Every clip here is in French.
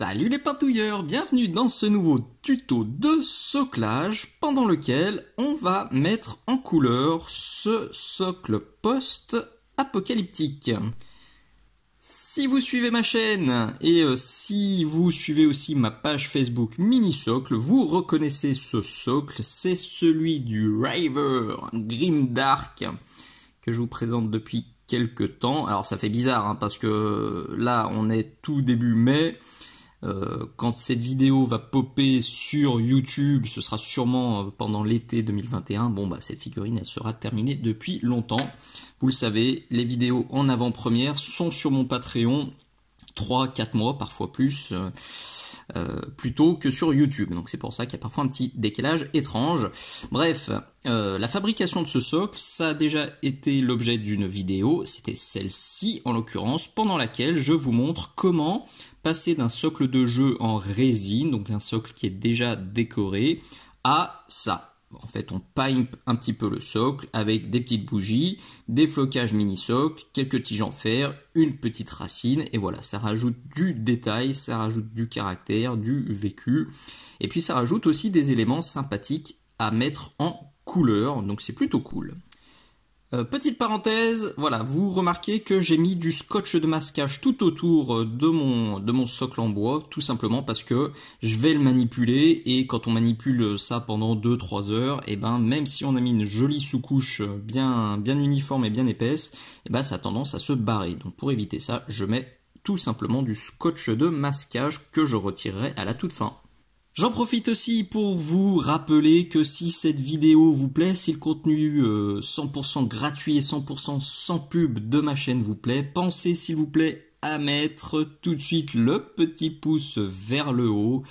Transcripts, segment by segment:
Salut les pintouilleurs, bienvenue dans ce nouveau tuto de soclage pendant lequel on va mettre en couleur ce socle post-apocalyptique. Si vous suivez ma chaîne et euh, si vous suivez aussi ma page Facebook Mini Socle, vous reconnaissez ce socle, c'est celui du River Grimdark que je vous présente depuis quelques temps. Alors ça fait bizarre hein, parce que là on est tout début mai, euh, quand cette vidéo va popper sur YouTube, ce sera sûrement euh, pendant l'été 2021, bon bah cette figurine elle sera terminée depuis longtemps. Vous le savez, les vidéos en avant-première sont sur mon Patreon 3-4 mois, parfois plus. Euh, euh, plutôt que sur YouTube. Donc c'est pour ça qu'il y a parfois un petit décalage étrange. Bref, euh, la fabrication de ce socle, ça a déjà été l'objet d'une vidéo, c'était celle-ci en l'occurrence, pendant laquelle je vous montre comment passer d'un socle de jeu en résine, donc un socle qui est déjà décoré, à ça en fait, on pimpe un petit peu le socle avec des petites bougies, des flocages mini socle quelques tiges en fer, une petite racine, et voilà, ça rajoute du détail, ça rajoute du caractère, du vécu, et puis ça rajoute aussi des éléments sympathiques à mettre en couleur, donc c'est plutôt cool. Euh, petite parenthèse, voilà, vous remarquez que j'ai mis du scotch de masquage tout autour euh, de mon, de mon socle en bois, tout simplement parce que je vais le manipuler et quand on manipule ça pendant 2-3 heures, et eh ben même si on a mis une jolie sous-couche euh, bien, bien uniforme et bien épaisse, et eh ben ça a tendance à se barrer. Donc pour éviter ça, je mets tout simplement du scotch de masquage que je retirerai à la toute fin. J'en profite aussi pour vous rappeler que si cette vidéo vous plaît, si le contenu 100% euh, gratuit et 100% sans pub de ma chaîne vous plaît, pensez s'il vous plaît à mettre tout de suite le petit pouce vers le haut.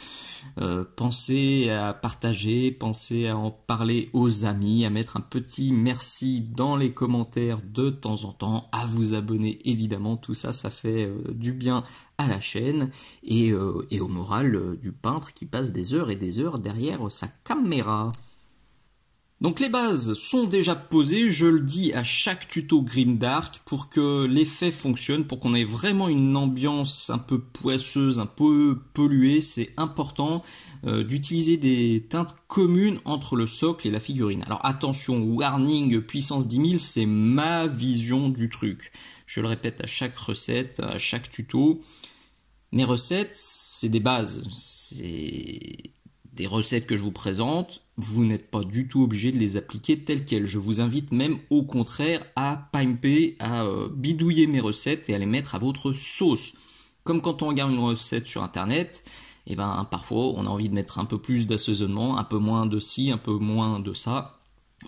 Euh, pensez à partager, pensez à en parler aux amis, à mettre un petit merci dans les commentaires de temps en temps, à vous abonner évidemment, tout ça ça fait euh, du bien à la chaîne et euh, au moral du peintre qui passe des heures et des heures derrière sa caméra. Donc les bases sont déjà posées, je le dis à chaque tuto Grimdark pour que l'effet fonctionne, pour qu'on ait vraiment une ambiance un peu poisseuse, un peu polluée, c'est important euh, d'utiliser des teintes communes entre le socle et la figurine. Alors attention, warning puissance 10 000, c'est ma vision du truc. Je le répète à chaque recette, à chaque tuto. Mes recettes, c'est des bases, c'est recettes que je vous présente, vous n'êtes pas du tout obligé de les appliquer telles quelles. Je vous invite même au contraire à pimper, à euh, bidouiller mes recettes et à les mettre à votre sauce. Comme quand on regarde une recette sur internet, et eh ben parfois on a envie de mettre un peu plus d'assaisonnement, un peu moins de ci, un peu moins de ça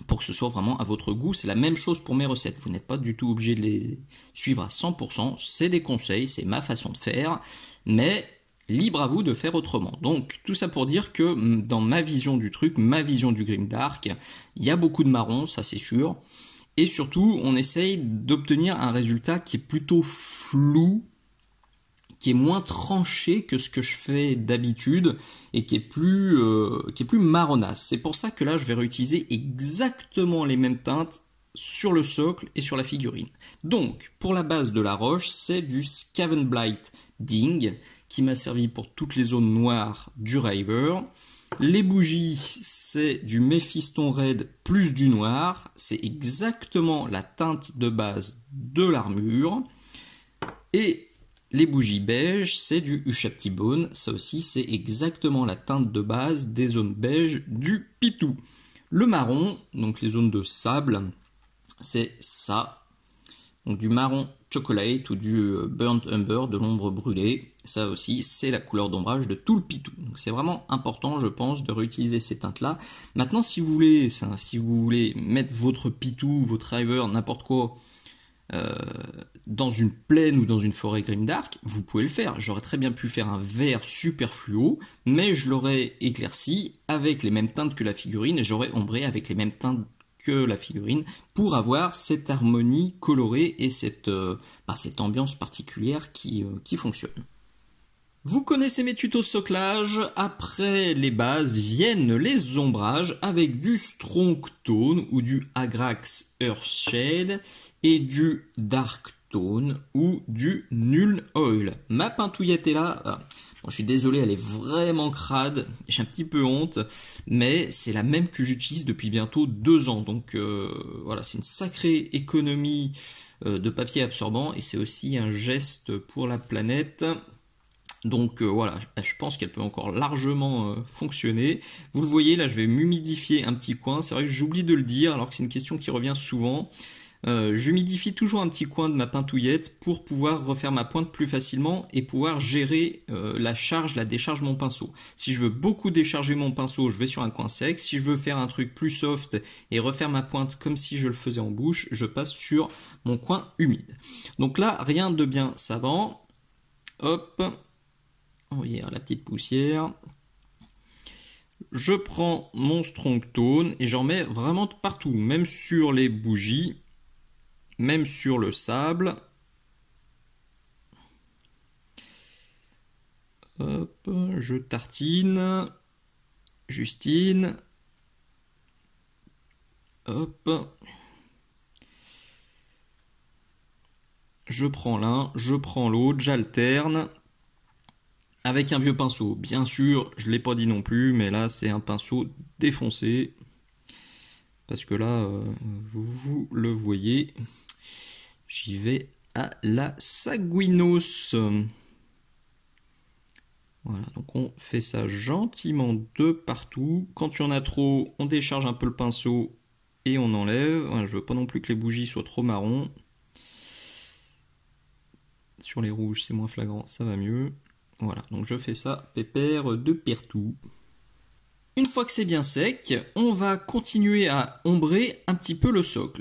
pour que ce soit vraiment à votre goût. C'est la même chose pour mes recettes. Vous n'êtes pas du tout obligé de les suivre à 100%. C'est des conseils, c'est ma façon de faire. Mais Libre à vous de faire autrement. Donc tout ça pour dire que mm, dans ma vision du truc, ma vision du Grimdark, Dark, il y a beaucoup de marron, ça c'est sûr. Et surtout, on essaye d'obtenir un résultat qui est plutôt flou, qui est moins tranché que ce que je fais d'habitude et qui est plus, euh, plus marronasse. C'est pour ça que là, je vais réutiliser exactement les mêmes teintes sur le socle et sur la figurine. Donc, pour la base de la roche, c'est du Scaven Blight Ding, qui m'a servi pour toutes les zones noires du River. Les bougies, c'est du Mephiston Red plus du noir. C'est exactement la teinte de base de l'armure. Et les bougies beige, c'est du Bone. Ça aussi, c'est exactement la teinte de base des zones beige du Pitou. Le marron, donc les zones de sable, c'est ça. Donc du marron chocolate ou du euh, burnt umber, de l'ombre brûlée. Ça aussi, c'est la couleur d'ombrage de tout le pitou. Donc c'est vraiment important, je pense, de réutiliser ces teintes-là. Maintenant, si vous voulez, si vous voulez mettre votre pitou, votre driver, n'importe quoi, euh, dans une plaine ou dans une forêt grimdark, vous pouvez le faire. J'aurais très bien pu faire un vert super fluo, mais je l'aurais éclairci avec les mêmes teintes que la figurine et j'aurais ombré avec les mêmes teintes la figurine pour avoir cette harmonie colorée et cette, euh, bah, cette ambiance particulière euh, qui, fonctionne. Vous connaissez mes tutos soclage, après les bases viennent les ombrages avec du Tone ou du Agrax Earthshade et du Dark Tone ou du Null Oil. Ma pintouillette est là, ah je suis désolé, elle est vraiment crade, j'ai un petit peu honte, mais c'est la même que j'utilise depuis bientôt deux ans. Donc euh, voilà, c'est une sacrée économie euh, de papier absorbant et c'est aussi un geste pour la planète. Donc euh, voilà, je pense qu'elle peut encore largement fonctionner. Vous le voyez, là je vais m'humidifier un petit coin. C'est vrai que j'oublie de le dire alors que c'est une question qui revient souvent. Euh, j'humidifie toujours un petit coin de ma pintouillette pour pouvoir refaire ma pointe plus facilement et pouvoir gérer euh, la charge, la décharge de mon pinceau. Si je veux beaucoup décharger mon pinceau, je vais sur un coin sec. Si je veux faire un truc plus soft et refaire ma pointe comme si je le faisais en bouche, je passe sur mon coin humide. Donc là, rien de bien savant. Hop, on bien la petite poussière je prends mon strong tone et j'en mets vraiment partout, même sur les bougies même sur le sable. Hop, je tartine. Justine. Hop. Je prends l'un, je prends l'autre, j'alterne. Avec un vieux pinceau. Bien sûr, je ne l'ai pas dit non plus, mais là c'est un pinceau défoncé. Parce que là, euh, vous le voyez. J'y vais à la Saguinos. Voilà, donc on fait ça gentiment de partout. Quand il y en a trop, on décharge un peu le pinceau et on enlève. Voilà, je veux pas non plus que les bougies soient trop marron. Sur les rouges, c'est moins flagrant, ça va mieux. Voilà, donc je fais ça pépère de partout. Une fois que c'est bien sec, on va continuer à ombrer un petit peu le socle.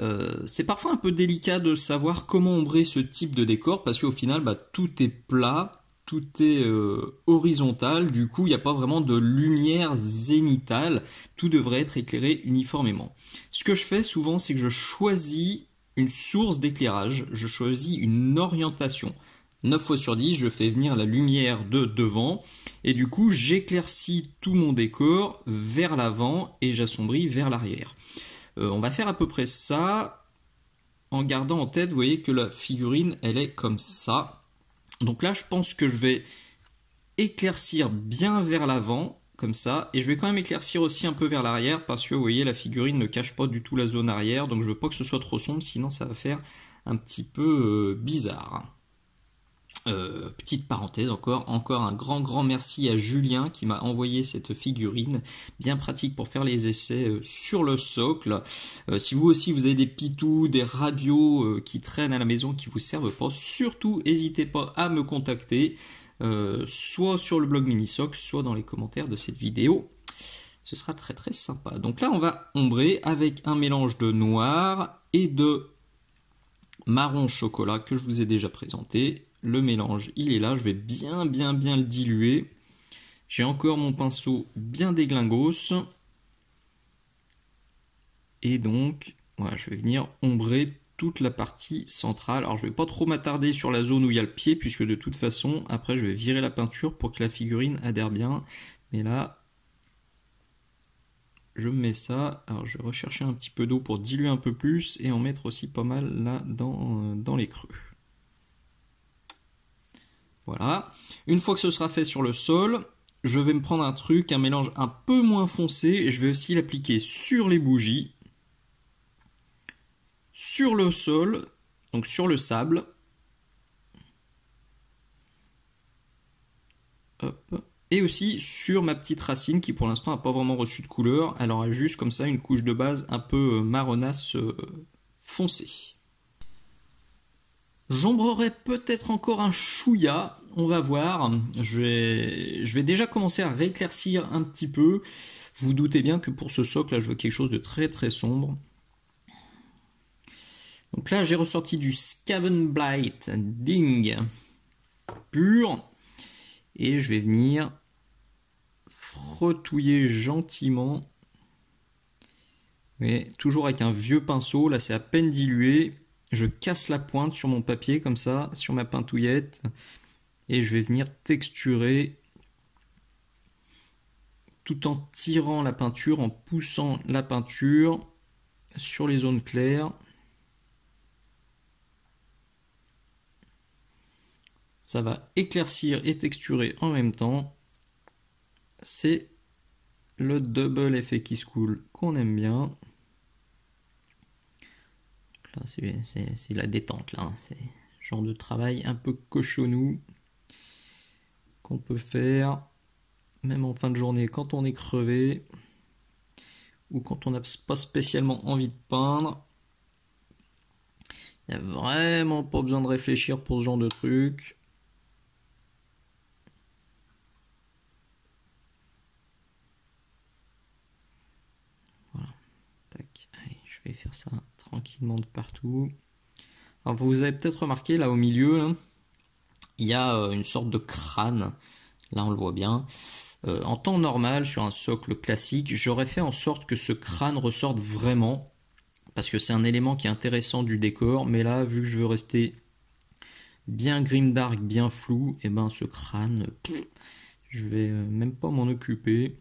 Euh, c'est parfois un peu délicat de savoir comment ombrer ce type de décor parce qu'au final, bah, tout est plat, tout est euh, horizontal, du coup il n'y a pas vraiment de lumière zénitale, tout devrait être éclairé uniformément. Ce que je fais souvent, c'est que je choisis une source d'éclairage, je choisis une orientation. 9 fois sur 10, je fais venir la lumière de devant et du coup j'éclaircis tout mon décor vers l'avant et j'assombris vers l'arrière. Euh, on va faire à peu près ça en gardant en tête, vous voyez que la figurine, elle est comme ça. Donc là, je pense que je vais éclaircir bien vers l'avant, comme ça. Et je vais quand même éclaircir aussi un peu vers l'arrière, parce que vous voyez, la figurine ne cache pas du tout la zone arrière. Donc je veux pas que ce soit trop sombre, sinon ça va faire un petit peu euh, bizarre. Euh, petite parenthèse encore, encore un grand grand merci à Julien qui m'a envoyé cette figurine, bien pratique pour faire les essais euh, sur le socle. Euh, si vous aussi vous avez des pitous, des rabios qui traînent à la maison qui vous servent pas, surtout n'hésitez pas à me contacter, soit sur le blog Minisoc, soit dans les commentaires de cette vidéo. Ce sera très très sympa. Donc là on va ombrer avec un mélange de noir et de marron chocolat que je vous ai déjà présenté le mélange, il est là, je vais bien bien bien le diluer. J'ai encore mon pinceau bien déglingos. Et donc, voilà, je vais venir ombrer toute la partie centrale. Alors je ne vais pas trop m'attarder sur la zone où il y a le pied, puisque de toute façon, après je vais virer la peinture pour que la figurine adhère bien. Mais là, je mets ça. Alors je vais rechercher un petit peu d'eau pour diluer un peu plus et en mettre aussi pas mal là dans, euh, dans les creux. Voilà. Une fois que ce sera fait sur le sol, je vais me prendre un truc, un mélange un peu moins foncé, et je vais aussi l'appliquer sur les bougies, sur le sol, donc sur le sable. Et aussi sur ma petite racine qui pour l'instant n'a pas vraiment reçu de couleur. Elle aura juste comme ça une couche de base un peu euh, marronasse euh, foncée. J'ombrerai peut-être encore un chouïa, on va voir. Je vais, déjà commencer à rééclaircir un petit peu. Vous, doutez bien que pour ce socle, là, je veux quelque chose de très très sombre. Donc là, j'ai ressorti du Scaven Blight Ding pur. Et je vais venir frotouiller gentiment. Mais toujours avec un vieux pinceau, là c'est à peine dilué je casse la pointe sur mon papier comme ça, sur ma pintouillette, et je vais venir texturer tout en tirant la peinture, en poussant la peinture sur les zones claires. Ça va éclaircir et texturer en même temps. C'est le double effet qui se coule qu'on aime bien c'est la détente, là. Hein. C'est genre de travail un peu cochonou qu'on peut faire, même en fin de journée, quand on est crevé, ou quand on n'a pas spécialement envie de peindre. Il n'y a vraiment pas besoin de réfléchir pour ce genre de truc. Voilà. je vais faire ça tranquillement de partout. vous avez peut-être remarqué là au milieu, hein, il y a euh, une sorte de crâne. Là, on le voit bien. Euh, en temps normal, sur un socle classique, j'aurais fait en sorte que ce crâne ressorte vraiment, parce que c'est un élément qui est intéressant du décor. Mais là, vu que je veux rester bien grimdark, bien flou, et eh ben ce crâne, je vais euh, même pas m'en occuper.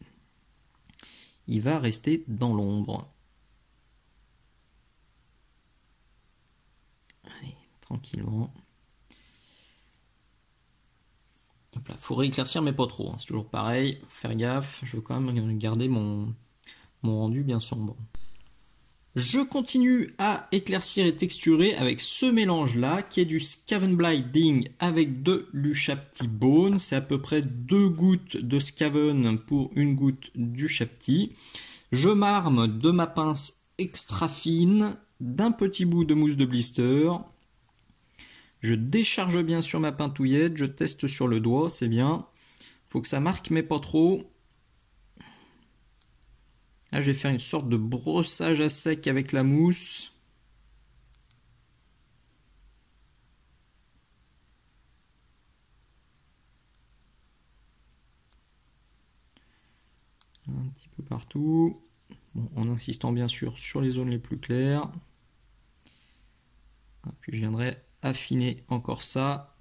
Il va rester dans l'ombre. tranquillement. Il faut rééclaircir mais pas trop, hein. c'est toujours pareil, faire gaffe, je veux quand même garder mon, rendu bien sombre. Je continue à éclaircir et texturer avec ce mélange là qui est du Scaven Blinding avec de l'Uchapti Bone. C'est à peu près deux gouttes de Scaven pour une goutte du d'Uchapti. Je m'arme de ma pince extra fine, d'un petit bout de mousse de blister, je décharge bien sur ma pintouillette, je teste sur le doigt, c'est bien. Faut que ça marque, mais pas trop. Là, je vais faire une sorte de brossage à sec avec la mousse. Un petit peu partout. en insistant bien sûr sur les zones les plus claires. Puis je viendrai affiner encore ça.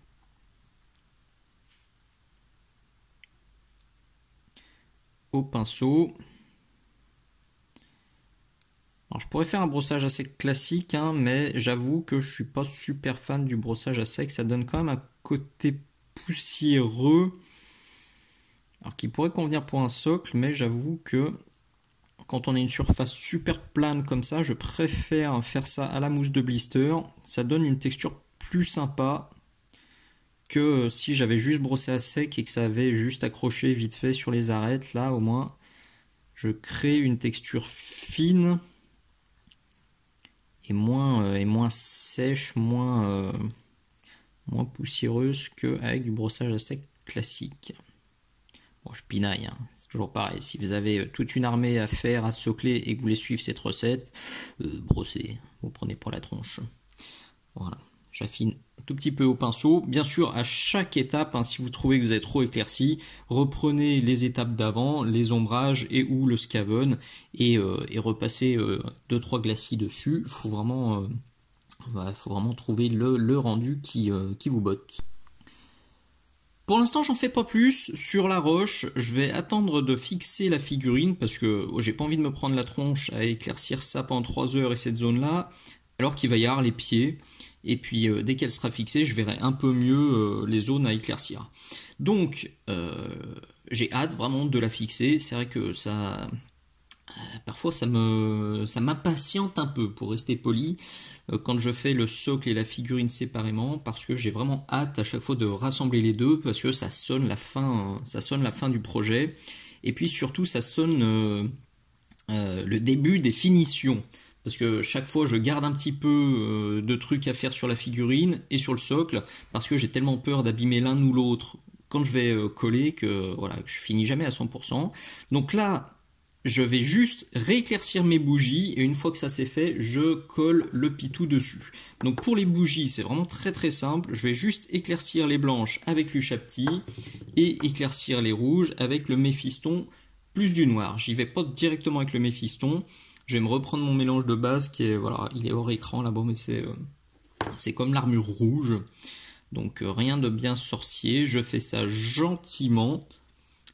Au pinceau. Alors, je pourrais faire un brossage assez classique, hein, mais j'avoue que je suis pas super fan du brossage à sec. Ça donne quand même un côté poussiéreux, alors qui pourrait convenir pour un socle, mais j'avoue que quand on a une surface super plane comme ça, je préfère faire ça à la mousse de blister. Ça donne une texture plus sympa que euh, si j'avais juste brossé à sec et que ça avait juste accroché vite fait sur les arêtes. Là, au moins, je crée une texture fine et moins, euh, et moins sèche, moins, euh, moins poussiéreuse qu'avec du brossage à sec classique. Bon, je pinaille, hein. c'est toujours pareil. Si vous avez toute une armée à faire, à socler et que vous voulez suivre cette recette, brossez, vous prenez pour la tronche. Voilà. J'affine un tout petit peu au pinceau. Bien sûr, à chaque étape, hein, si vous trouvez que vous avez trop éclairci, reprenez les étapes d'avant, les ombrages et ou le scaven, euh, et, repassez 2-3 euh, glacis dessus. Il faut vraiment... Euh, bah, vraiment trouver le, rendu qui, qui vous botte. Pour l'instant, j'en fais pas plus sur la roche. Je vais attendre de fixer la figurine parce que oh, j'ai pas envie de me prendre la tronche à éclaircir ça pendant 3 heures et cette zone-là, alors qu'il va y avoir les pieds. Et puis euh, dès qu'elle sera fixée, je verrai un peu mieux euh, les zones à éclaircir. Donc euh, j'ai hâte vraiment de la fixer. C'est vrai que ça, parfois ça me ça m'impatiente un peu pour rester poli quand je fais le socle et la figurine séparément parce que j'ai vraiment hâte à chaque fois de rassembler les deux parce que ça sonne la fin ça sonne la fin du projet et puis surtout ça sonne le début des finitions parce que chaque fois je garde un petit peu euh, de trucs à faire sur la figurine et sur le socle, parce que j'ai tellement peur d'abîmer l'un ou l'autre quand je vais euh, coller que voilà, je finis jamais à 100%. Donc là, je vais juste rééclaircir mes bougies et une fois que ça c'est fait, je colle le pitou dessus. Donc pour les bougies, c'est vraiment très très simple. Je vais juste éclaircir les blanches avec le chapti et éclaircir les rouges avec le méphiston plus du noir. J'y vais pas directement avec le méphiston. Je vais me reprendre mon mélange de base qui est, voilà, il est hors écran là-bas, mais c'est euh, c'est comme l'armure rouge. Donc euh, rien de bien sorcier, je fais ça gentiment.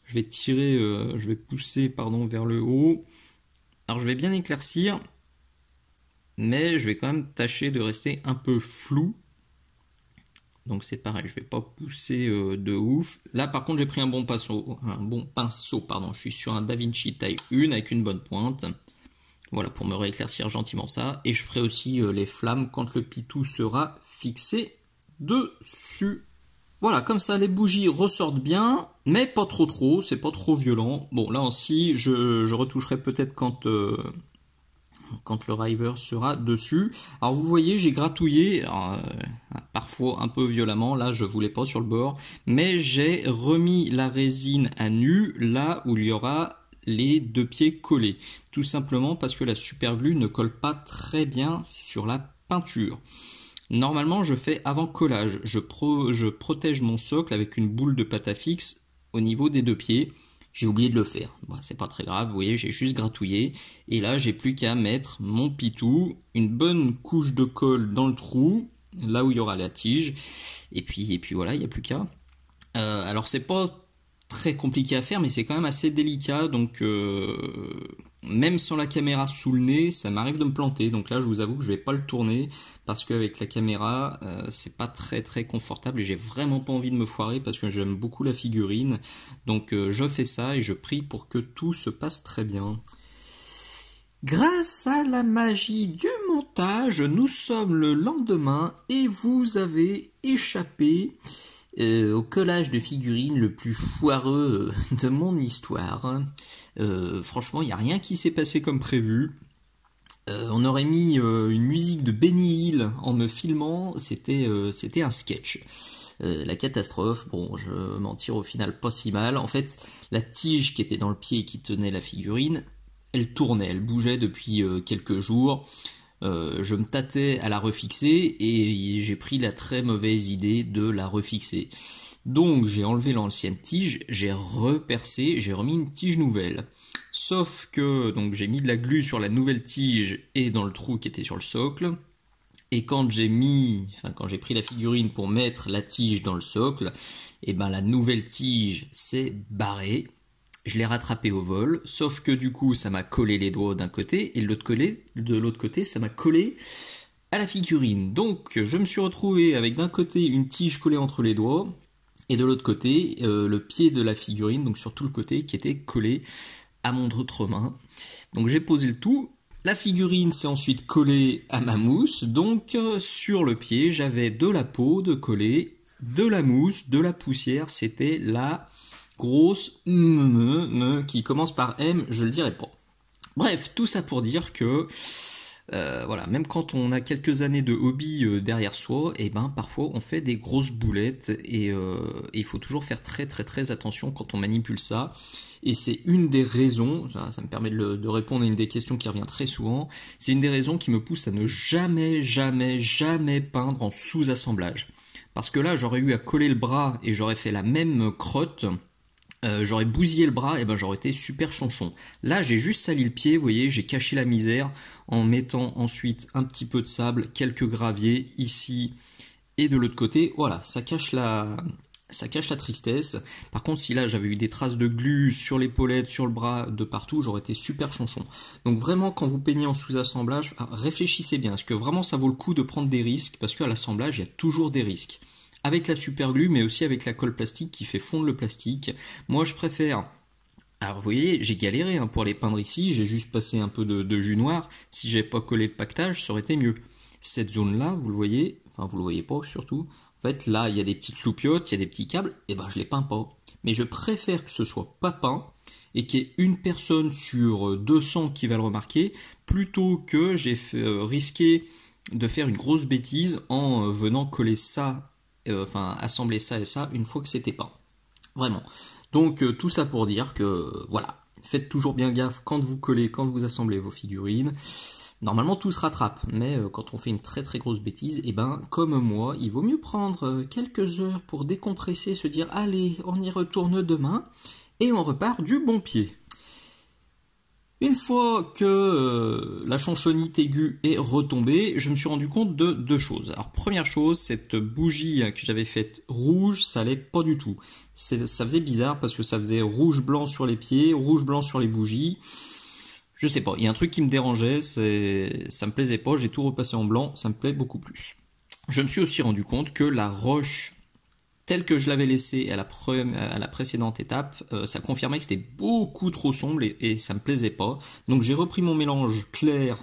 Je vais tirer, euh, je vais pousser pardon, vers le haut. Alors je vais bien éclaircir, mais je vais quand même tâcher de rester un peu flou. Donc c'est pareil, je vais pas pousser de ouf. Là par contre j'ai pris un bon pinceau, un bon pinceau, pardon, je suis sur un Vinci taille 1 avec une bonne pointe. Voilà, pour me rééclaircir gentiment ça. Et je ferai aussi euh, les flammes quand le pitou sera fixé dessus. Voilà, comme ça les bougies ressortent bien, mais pas trop trop, c'est pas trop violent. Bon, là aussi, je, retoucherai peut-être quand, euh, quand le river sera dessus. Alors vous voyez, j'ai gratouillé, euh, parfois un peu violemment, là je voulais pas sur le bord, mais j'ai remis la résine à nu, là où il y aura les deux pieds collés. Tout simplement parce que la superglue ne colle pas très bien sur la peinture. Normalement, je fais avant collage. Je, protège mon socle avec une boule de pâte à fixe au niveau des deux pieds. J'ai oublié de le faire. c'est pas très grave, vous voyez, j'ai juste gratouillé. Et là, j'ai plus qu'à mettre mon pitou, une bonne couche de colle dans le trou, là où il y aura la tige. Et puis, et puis voilà, il n'y a plus qu'à. Euh, alors, c'est pas très compliqué à faire, mais c'est quand même assez délicat. Donc, euh, même sans la caméra sous le nez, ça m'arrive de me planter. Donc là, je vous avoue que je vais pas le tourner parce qu'avec la caméra, euh, c'est pas très très confortable et j'ai vraiment pas envie de me foirer parce que j'aime beaucoup la figurine. Donc, euh, je fais ça et je prie pour que tout se passe très bien. Grâce à la magie du montage, nous sommes le lendemain et vous avez échappé euh, au collage de figurines le plus foireux euh, de mon histoire. Hein. Euh, franchement, il n'y a rien qui s'est passé comme prévu. on aurait mis une musique de Benny Hill en me filmant, c'était un sketch. la catastrophe. Bon, je m'en tire au final pas si mal. En fait, la tige qui était dans le pied et qui tenait la figurine, elle tournait, elle bougeait depuis quelques jours. Euh, je me tâtais à la refixer et j'ai pris la très mauvaise idée de la refixer. Donc j'ai enlevé l'ancienne tige, j'ai repercé, j'ai remis une tige nouvelle. Sauf que donc j'ai mis de la glu sur la nouvelle tige et dans le trou qui était sur le socle. Et quand j'ai mis, enfin quand j'ai pris la figurine pour mettre la tige dans le socle, et eh ben la nouvelle tige s'est barrée je l'ai rattrapé au vol, sauf que du coup, ça m'a collé les doigts d'un côté et de l'autre côté, de l'autre côté, ça m'a collé à la figurine. Donc, je me suis retrouvé avec d'un côté une tige collée entre les doigts et de l'autre côté euh, le pied de la figurine, donc sur tout le côté, qui était collé à mon autre main. Donc, j'ai posé le tout. La figurine s'est ensuite collée à ma mousse, donc euh, sur le pied, j'avais de la peau de coller, de la mousse, de la poussière, c'était la grosse qui commence par M, je le dirai pas. Bref, tout ça pour dire que euh, voilà, même quand on a quelques années de hobby euh, derrière soi, et eh ben parfois on fait des grosses boulettes euh, et il faut toujours faire très très très attention quand on manipule ça. Et c'est une des raisons, ça, me permet de, répondre à une des questions qui revient très souvent, c'est une des raisons qui me pousse à ne jamais jamais jamais peindre en sous-assemblage. Parce que là j'aurais eu à coller le bras et j'aurais fait la même crotte euh, j'aurais bousillé le bras, et ben j'aurais été super chanchon. Là, j'ai juste sali le pied, vous voyez, j'ai caché la misère en mettant ensuite un petit peu de sable, quelques graviers ici et de l'autre côté. Voilà, ça cache la, ça cache la tristesse. Par contre, si là j'avais eu des traces de glu sur l'épaulette, sur le bras, de partout, j'aurais été super chanchon. Donc vraiment, quand vous peignez en sous-assemblage, ah, réfléchissez bien. Parce que vraiment ça vaut le coup de prendre des risques Parce qu'à l'assemblage, il y a toujours des risques avec la superglue, mais aussi avec la colle plastique qui fait fondre le plastique. Moi, je préfère alors vous voyez, j'ai galéré hein, pour les peindre ici, j'ai juste passé un peu de, jus noir. Si j'avais pas collé le pactage, ça aurait été mieux. Cette zone-là, vous le voyez, enfin vous le voyez pas surtout. En fait, là, il y a des petites soupiotes, il y a des petits câbles, et eh ben je les peins pas. Mais je préfère que ce soit pas peint et qu'il y ait une personne sur 200 euh, qui va le remarquer, plutôt que j'ai euh, risqué de faire une grosse bêtise en euh, venant coller ça euh, enfin assembler ça et ça une fois que c'était peint. Vraiment. Donc euh, tout ça pour dire que voilà, faites toujours bien gaffe quand vous collez, quand vous assemblez vos figurines. Normalement tout se rattrape, mais euh, quand on fait une très très grosse bêtise, et eh ben comme moi, il vaut mieux prendre quelques heures pour décompresser, se dire allez, on y retourne demain, et on repart du bon pied. Une fois que euh, la chanchonite aiguë est retombée, je me suis rendu compte de deux choses. Alors première chose, cette bougie que j'avais faite rouge, ça allait pas du tout. Ça faisait bizarre parce que ça faisait rouge blanc sur les pieds, rouge blanc sur les bougies. Je sais pas, il y a un truc qui me dérangeait, ça me plaisait pas, j'ai tout repassé en blanc, ça me plaît beaucoup plus. Je me suis aussi rendu compte que la roche tel que je l'avais laissé à la, à la précédente étape, euh, ça confirmait que c'était beaucoup trop sombre et, ça ça me plaisait pas. Donc j'ai repris mon mélange clair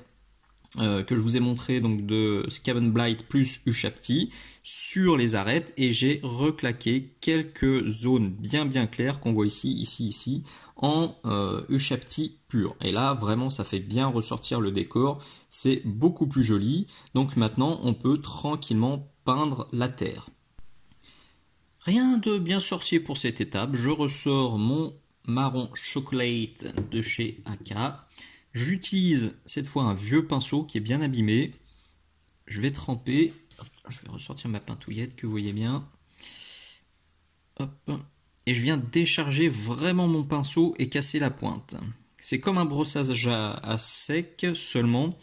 euh, que je vous ai montré donc de Scaven Blight plus Ushapti sur les arêtes et j'ai reclaqué quelques zones bien bien claires qu'on voit ici, ici, ici en euh, Ushapti pur. Et là vraiment ça fait bien ressortir le décor, c'est beaucoup plus joli. Donc maintenant on peut tranquillement peindre la terre. Rien de bien sorcier pour cette étape. Je ressors mon marron chocolate de chez AK. J'utilise cette fois un vieux pinceau qui est bien abîmé. Je vais tremper. Je vais ressortir ma pintouillette que vous voyez bien. Et je viens décharger vraiment mon pinceau et casser la pointe. C'est comme un brossage à, sec seulement.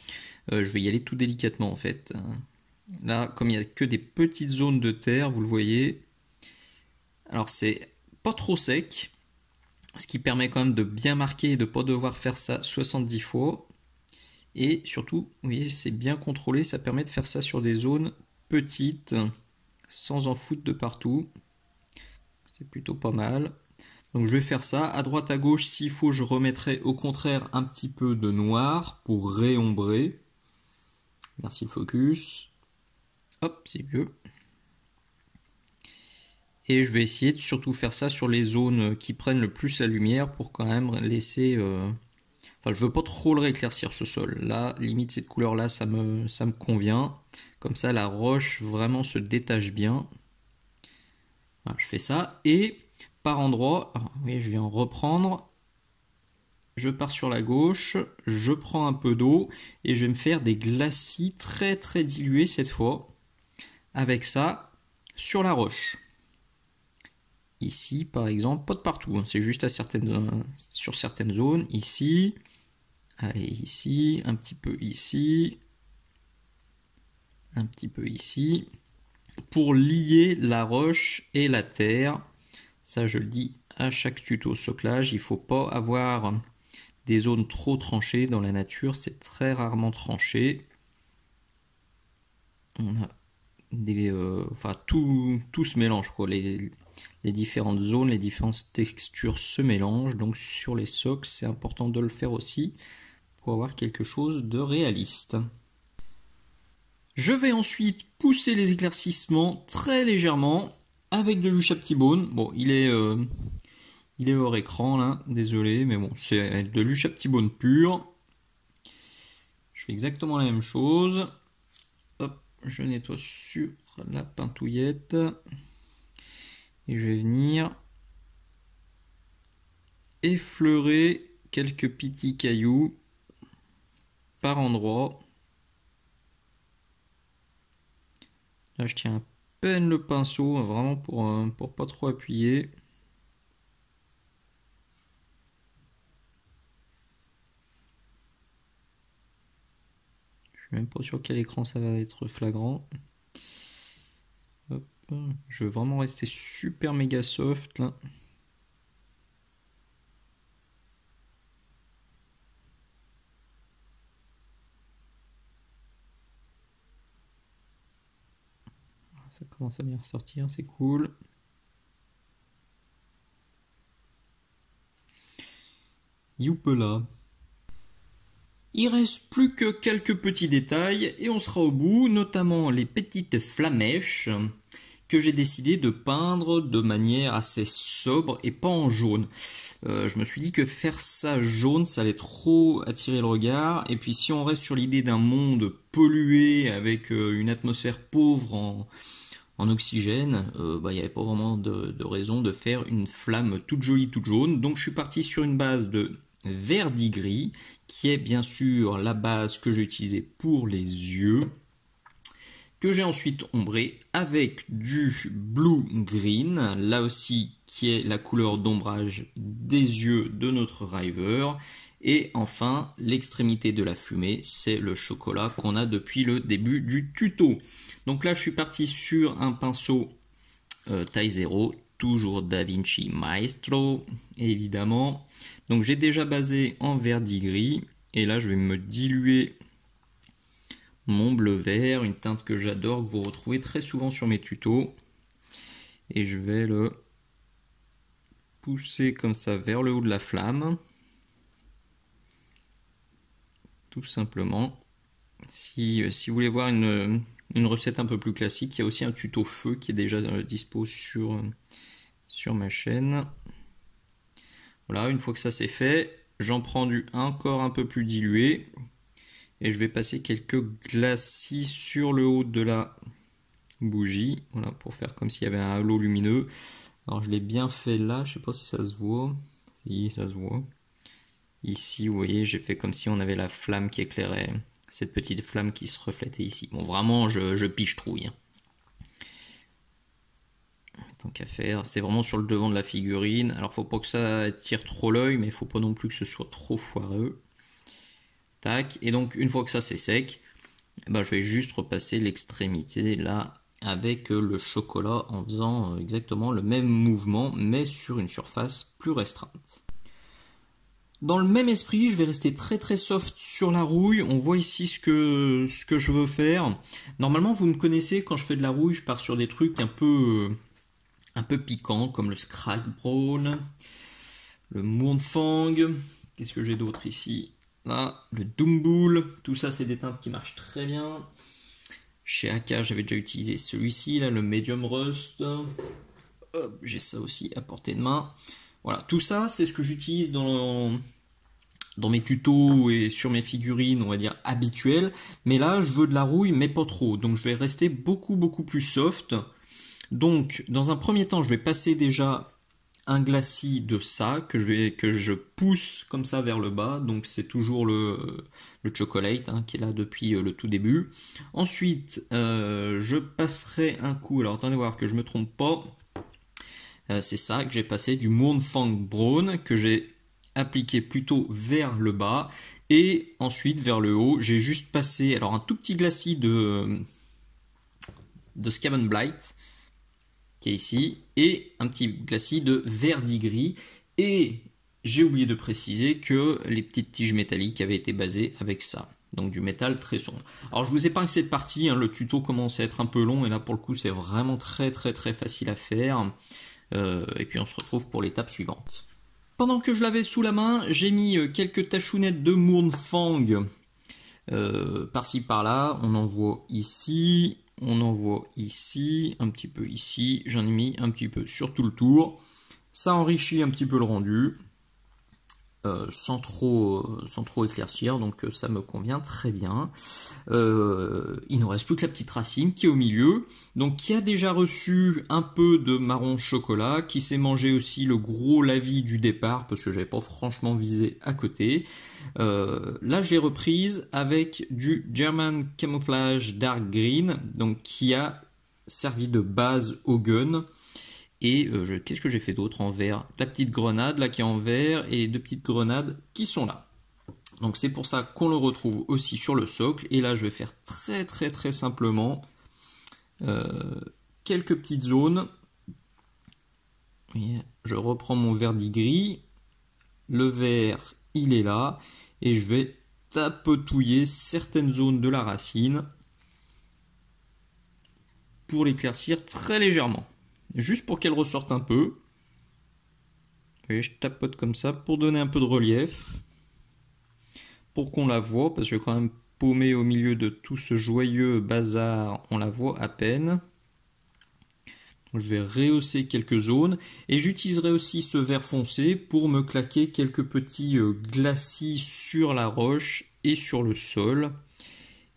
Euh, je vais y aller tout délicatement en fait. Là, comme il n'y a que des petites zones de terre, vous le voyez, alors c'est pas trop sec, ce qui permet quand même de bien marquer et de ne pas devoir faire ça 70 fois. Et surtout, vous voyez, c'est bien contrôlé, ça permet de faire ça sur des zones petites, sans en foutre de partout. C'est plutôt pas mal. Donc je vais faire ça. À droite, à gauche, s'il faut, je remettrai au contraire un petit peu de noir pour réombrer. Merci le focus. Hop, c'est vieux. Et je vais essayer de surtout faire ça sur les zones qui prennent le plus la lumière pour quand même laisser... Euh, enfin, je veux pas trop le rééclaircir ce sol. Là, limite, cette couleur-là, ça me, ça me convient. Comme ça, la roche vraiment se détache bien. je fais ça. Et par endroit, ah, oui, je vais en reprendre. Je pars sur la gauche, je prends un peu d'eau et je vais me faire des glacis très très dilués cette fois. Avec ça, sur la roche. Ici, par exemple, pas de partout, hein. c'est juste à certaines, euh, sur certaines zones. Ici, allez, ici, un petit peu ici, un petit peu ici, pour lier la roche et la terre. Ça, je le dis à chaque tuto soclage, il faut pas avoir des zones trop tranchées dans la nature, c'est très rarement tranché. On a des, euh, enfin, tout, tout se mélange, quoi. Les, les différentes zones, les différentes textures se mélangent. Donc sur les socs, c'est important de le faire aussi pour avoir quelque chose de réaliste. Je vais ensuite pousser les éclaircissements très légèrement avec de l'huche à bone. Bon, euh, il est, hors écran là, désolé, mais bon, c'est de l'huche à petit bone pur. Je fais exactement la même chose. Hop, je nettoie sur la pintouillette. Et je vais venir effleurer quelques petits cailloux par endroit. Là, je tiens à peine le pinceau, hein, vraiment pour, euh, pour pas trop appuyer. Je suis même pas sûr quel écran ça va être flagrant. Je veux vraiment rester super méga soft là. Ah, ça commence à bien ressortir, c'est cool. Youpela. Il reste plus que quelques petits détails et on sera au bout, notamment les petites flamèches que j'ai décidé de peindre de manière assez sobre et pas en jaune. Euh, je me suis dit que faire ça jaune, ça allait trop attirer le regard. Et puis si on reste sur l'idée d'un monde pollué avec euh, une atmosphère pauvre en, oxygène, euh, bah, il n'y avait pas vraiment de, de, raison de faire une flamme toute jolie, toute jaune. Donc je suis parti sur une base de verdigris, qui est bien sûr la base que j'ai utilisée pour les yeux que j'ai ensuite ombré avec du blue green, là aussi qui est la couleur d'ombrage des yeux de notre river. Et enfin, l'extrémité de la fumée, c'est le chocolat qu'on a depuis le début du tuto. Donc là, je suis parti sur un pinceau euh, taille 0, toujours Da Vinci Maestro, évidemment. Donc j'ai déjà basé en verdigris, et là je vais me diluer mon bleu vert, une teinte que j'adore, que vous retrouvez très souvent sur mes tutos. Et je vais le pousser comme ça vers le haut de la flamme. Tout simplement. Si, euh, si vous voulez voir une, recette un peu plus classique, il y a aussi un tuto feu qui est déjà euh, dispo sur, euh, sur ma chaîne. Voilà, une fois que ça c'est fait, j'en prends du encore un peu plus dilué, et je vais passer quelques glacis sur le haut de la bougie, voilà, pour faire comme s'il y avait un halo lumineux. Alors je l'ai bien fait là, je sais pas si ça se voit. Si, ça se voit. Ici, vous voyez, j'ai fait comme si on avait la flamme qui éclairait, cette petite flamme qui se reflétait ici. Bon, vraiment, je, je piche trouille. Hein. Tant qu'à faire, c'est vraiment sur le devant de la figurine. Alors, faut pas que ça attire trop l'œil, mais il faut pas non plus que ce soit trop foireux. Et donc, une fois que ça c'est sec, ben, je vais juste repasser l'extrémité là avec euh, le chocolat en faisant euh, exactement le même mouvement mais sur une surface plus restreinte. Dans le même esprit, je vais rester très très soft sur la rouille. On voit ici ce que, ce que je veux faire. Normalement, vous me connaissez, quand je fais de la rouille, je pars sur des trucs un peu, euh, un peu piquants comme le Scrag brown, le Mournfang. Qu'est-ce que j'ai d'autre ici Là, le Doombool, tout ça c'est des teintes qui marchent très bien. Chez AK, j'avais déjà utilisé celui-ci, là, le Medium Rust. J'ai ça aussi à portée de main. Voilà, tout ça, c'est ce que j'utilise dans, dans mes tutos et sur mes figurines, on va dire, habituelles. Mais là, je veux de la rouille, mais pas trop. Donc, je vais rester beaucoup, beaucoup plus soft. Donc, dans un premier temps, je vais passer déjà un glacis de ça que je, que je pousse comme ça vers le bas. Donc c'est toujours le, chocolate hein, qui est là depuis euh, le tout début. Ensuite, euh, je passerai un coup. Alors attendez voir que je me trompe pas. Euh, c'est ça que j'ai passé du Mournfang Brown que j'ai appliqué plutôt vers le bas et ensuite vers le haut. J'ai juste passé alors un tout petit glacis de de Scaven Blight ici, et un petit glacis de verdigris. Et j'ai oublié de préciser que les petites tiges métalliques avaient été basées avec ça. Donc du métal très sombre. Alors je vous épargne cette partie, hein, le tuto commence à être un peu long et là pour le coup c'est vraiment très très très facile à faire. Euh, et puis on se retrouve pour l'étape suivante. Pendant que je l'avais sous la main, j'ai mis euh, quelques tachounettes de Mournfang euh, par-ci par-là. On en voit ici on en voit ici, un petit peu ici, j'en ai mis un petit peu sur tout le tour. Ça enrichit un petit peu le rendu. Euh, euh, sans, trop, éclaircir, donc euh, ça me convient très bien. il nous reste toute la petite racine qui est au milieu, donc qui a déjà reçu un peu de marron chocolat, qui s'est mangé aussi le gros lavis du départ, parce que j'avais pas franchement visé à côté. là je l'ai reprise avec du German Camouflage Dark Green, donc qui a servi de base au gun. Et euh, qu'est-ce que j'ai fait d'autre en vert La petite grenade là qui est en vert et deux petites grenades qui sont là. Donc c'est pour ça qu'on le retrouve aussi sur le socle. Et là je vais faire très très très simplement euh, quelques petites zones. Je reprends mon verdi gris. Le vert il est là. Et je vais tapetouiller certaines zones de la racine pour l'éclaircir très légèrement juste pour qu'elle ressorte un peu. Et je tapote comme ça pour donner un peu de relief, pour qu'on la voit, parce que quand même paumé au milieu de tout ce joyeux bazar, on la voit à peine. je vais rehausser quelques zones et j'utiliserai aussi ce vert foncé pour me claquer quelques petits euh, glacis sur la roche et sur le sol.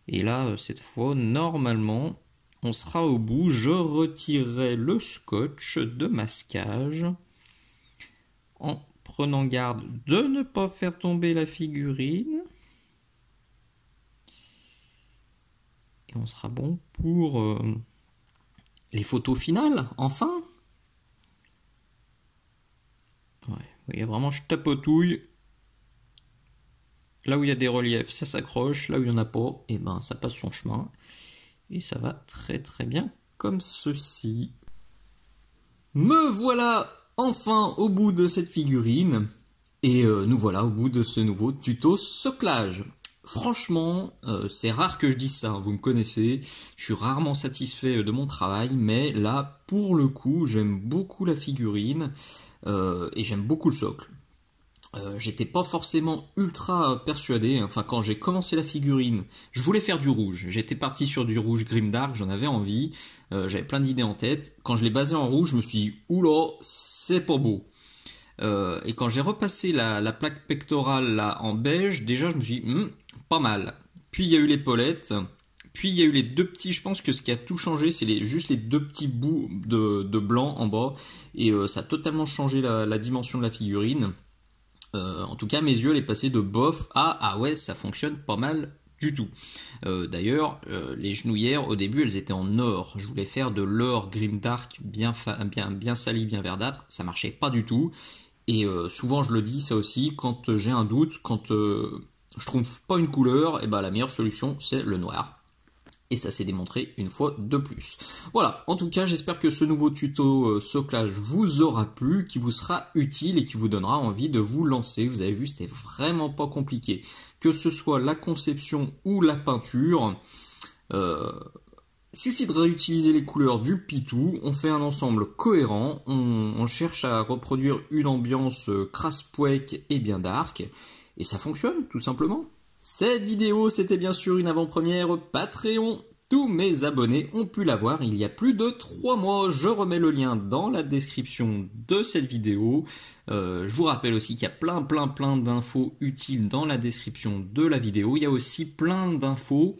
Et là, euh, cette fois, normalement, on sera au bout. Je retirerai le scotch de masquage en prenant garde de ne pas faire tomber la figurine. Et on sera bon pour euh, les photos finales, enfin. Ouais, vous voyez vraiment, je tapotouille. Là où il y a des reliefs, ça s'accroche. Là où il n'y en a pas, et eh ben ça passe son chemin. Et ça va très très bien comme ceci. Me voilà enfin au bout de cette figurine. Et euh, nous voilà au bout de ce nouveau tuto soclage. Franchement, euh, c'est rare que je dise ça, hein, vous me connaissez, je suis rarement satisfait euh, de mon travail, mais là, pour le coup, j'aime beaucoup la figurine et j'aime beaucoup le socle. Euh, j'étais pas forcément ultra persuadé. Hein. Enfin, quand j'ai commencé la figurine, je voulais faire du rouge. J'étais parti sur du rouge Grimdark, j'en avais envie. Euh, j'avais plein d'idées en tête. Quand je l'ai basé en rouge, je me suis dit, oula, c'est pas beau. Euh, et quand j'ai repassé la, plaque pectorale là, en beige, déjà je me suis dit, hmm, pas mal. Puis il y a eu l'épaulette. Puis il y a eu les deux petits, je pense que ce qui a tout changé, c'est juste les deux petits bouts de, blanc en bas. Et ça a totalement changé la dimension de la figurine. Euh, en tout cas, mes yeux, les passer de bof à ah ouais, ça fonctionne pas mal du tout. Euh, d'ailleurs, euh, les genouillères, au début, elles étaient en or. Je voulais faire de l'or grimdark bien, bien, bien sali, bien verdâtre. Ça marchait pas du tout. Et souvent, je le dis, ça aussi, quand j'ai un doute, quand je trouve pas une couleur, et eh ben, la meilleure solution, c'est le noir. Et ça s'est démontré une fois de plus. Voilà, en tout cas j'espère que ce nouveau tuto euh, soclage vous aura plu, qui vous sera utile et qui vous donnera envie de vous lancer. Vous avez vu, c'était vraiment pas compliqué. Que ce soit la conception ou la peinture, euh, suffit de réutiliser les couleurs du Pitou, on fait un ensemble cohérent, on, cherche à reproduire une ambiance euh, crasse et bien dark, et ça fonctionne tout simplement. Cette vidéo, c'était bien sûr une avant-première Patreon. Tous mes abonnés ont pu la voir il y a plus de 3 mois. Je remets le lien dans la description de cette vidéo. Euh, je vous rappelle aussi qu'il y a plein plein plein d'infos utiles dans la description de la vidéo. Il y a aussi plein d'infos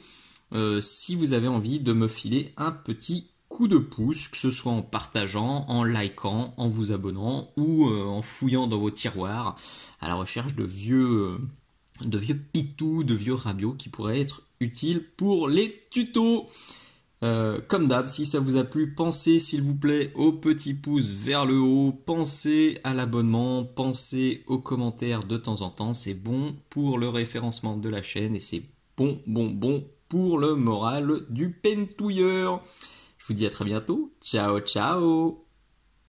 euh, si vous avez envie de me filer un petit coup de pouce, que ce soit en partageant, en likant, en vous abonnant ou euh, en fouillant dans vos tiroirs à la recherche de vieux de vieux pitous, de vieux radios qui pourraient être utiles pour les tutos. Euh, comme d'hab, si ça vous a plu, pensez s'il vous plaît au petit pouce vers le haut, pensez à l'abonnement, pensez aux commentaires de temps en temps, c'est bon pour le référencement de la chaîne et c'est bon, bon, bon pour le moral du pentouilleur. Je vous dis à très bientôt, ciao, ciao